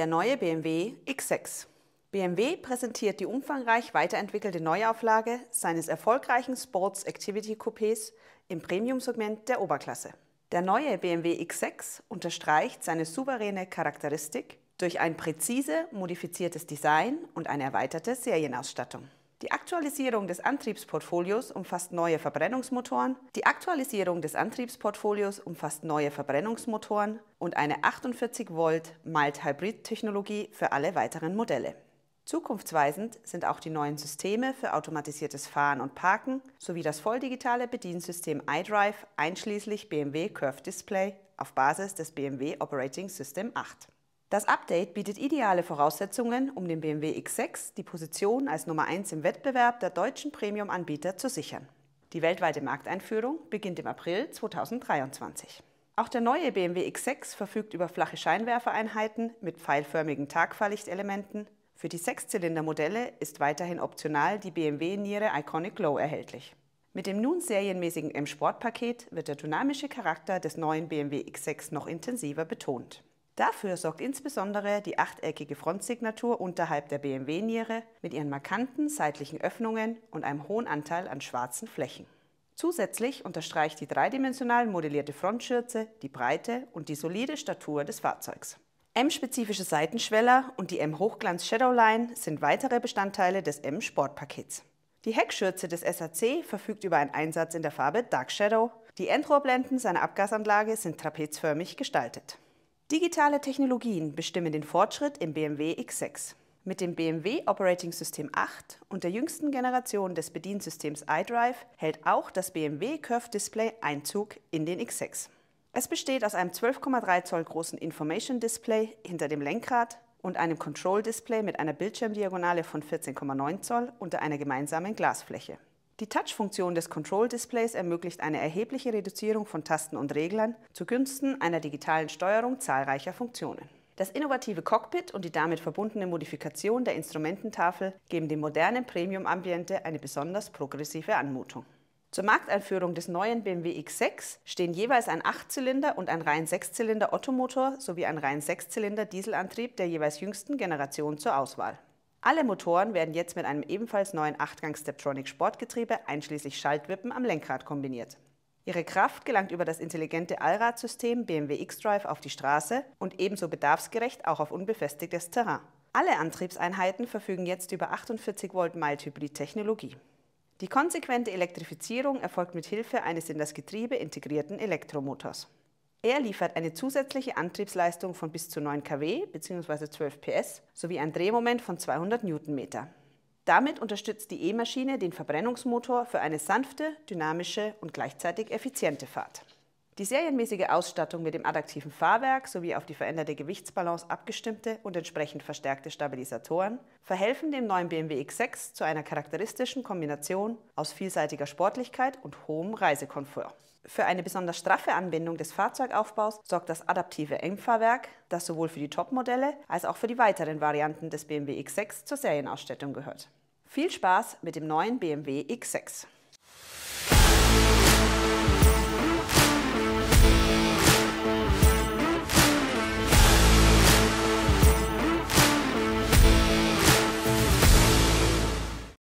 der neue BMW X6. BMW präsentiert die umfangreich weiterentwickelte Neuauflage seines erfolgreichen Sports Activity Coupés im Premium-Segment der Oberklasse. Der neue BMW X6 unterstreicht seine souveräne Charakteristik durch ein präzise modifiziertes Design und eine erweiterte Serienausstattung. Die Aktualisierung des Antriebsportfolios umfasst neue Verbrennungsmotoren. Die Aktualisierung des Antriebsportfolios umfasst neue Verbrennungsmotoren und eine 48 Volt Mild-Hybrid-Technologie für alle weiteren Modelle. Zukunftsweisend sind auch die neuen Systeme für automatisiertes Fahren und Parken sowie das volldigitale Bediensystem iDrive einschließlich BMW Curve Display auf Basis des BMW Operating System 8. Das Update bietet ideale Voraussetzungen, um dem BMW X6 die Position als Nummer 1 im Wettbewerb der deutschen Premium-Anbieter zu sichern. Die weltweite Markteinführung beginnt im April 2023. Auch der neue BMW X6 verfügt über flache Scheinwerfereinheiten mit pfeilförmigen Tagfahrlichtelementen. Für die Sechszylinder-Modelle ist weiterhin optional die BMW Niere Iconic Glow erhältlich. Mit dem nun serienmäßigen M-Sport-Paket wird der dynamische Charakter des neuen BMW X6 noch intensiver betont. Dafür sorgt insbesondere die achteckige Frontsignatur unterhalb der BMW-Niere mit ihren markanten seitlichen Öffnungen und einem hohen Anteil an schwarzen Flächen. Zusätzlich unterstreicht die dreidimensional modellierte Frontschürze die Breite und die solide Statur des Fahrzeugs. M-spezifische Seitenschweller und die M-Hochglanz Shadowline sind weitere Bestandteile des M-Sportpakets. Die Heckschürze des SAC verfügt über einen Einsatz in der Farbe Dark Shadow. Die Endrohrblenden seiner Abgasanlage sind trapezförmig gestaltet. Digitale Technologien bestimmen den Fortschritt im BMW X6. Mit dem BMW Operating System 8 und der jüngsten Generation des Bediensystems iDrive hält auch das BMW Curve Display Einzug in den X6. Es besteht aus einem 12,3 Zoll großen Information Display hinter dem Lenkrad und einem Control Display mit einer Bildschirmdiagonale von 14,9 Zoll unter einer gemeinsamen Glasfläche. Die Touch-Funktion des Control-Displays ermöglicht eine erhebliche Reduzierung von Tasten und Reglern zugunsten einer digitalen Steuerung zahlreicher Funktionen. Das innovative Cockpit und die damit verbundene Modifikation der Instrumententafel geben dem modernen Premium-Ambiente eine besonders progressive Anmutung. Zur Markteinführung des neuen BMW X6 stehen jeweils ein 8-Zylinder und ein rein 6-Zylinder Ottomotor sowie ein rein 6-Zylinder Dieselantrieb der jeweils jüngsten Generation zur Auswahl. Alle Motoren werden jetzt mit einem ebenfalls neuen 8-Gang-Steptronic-Sportgetriebe einschließlich Schaltwippen am Lenkrad kombiniert. Ihre Kraft gelangt über das intelligente Allradsystem BMW X-Drive auf die Straße und ebenso bedarfsgerecht auch auf unbefestigtes Terrain. Alle Antriebseinheiten verfügen jetzt über 48 Volt Mild-Hybrid-Technologie. Die konsequente Elektrifizierung erfolgt mit Hilfe eines in das Getriebe integrierten Elektromotors. Er liefert eine zusätzliche Antriebsleistung von bis zu 9 kW bzw. 12 PS sowie ein Drehmoment von 200 Newtonmeter. Damit unterstützt die E-Maschine den Verbrennungsmotor für eine sanfte, dynamische und gleichzeitig effiziente Fahrt. Die serienmäßige Ausstattung mit dem adaptiven Fahrwerk sowie auf die veränderte Gewichtsbalance abgestimmte und entsprechend verstärkte Stabilisatoren verhelfen dem neuen BMW X6 zu einer charakteristischen Kombination aus vielseitiger Sportlichkeit und hohem Reisekomfort. Für eine besonders straffe Anbindung des Fahrzeugaufbaus sorgt das adaptive Engfahrwerk, das sowohl für die Topmodelle als auch für die weiteren Varianten des BMW X6 zur Serienausstattung gehört. Viel Spaß mit dem neuen BMW X6!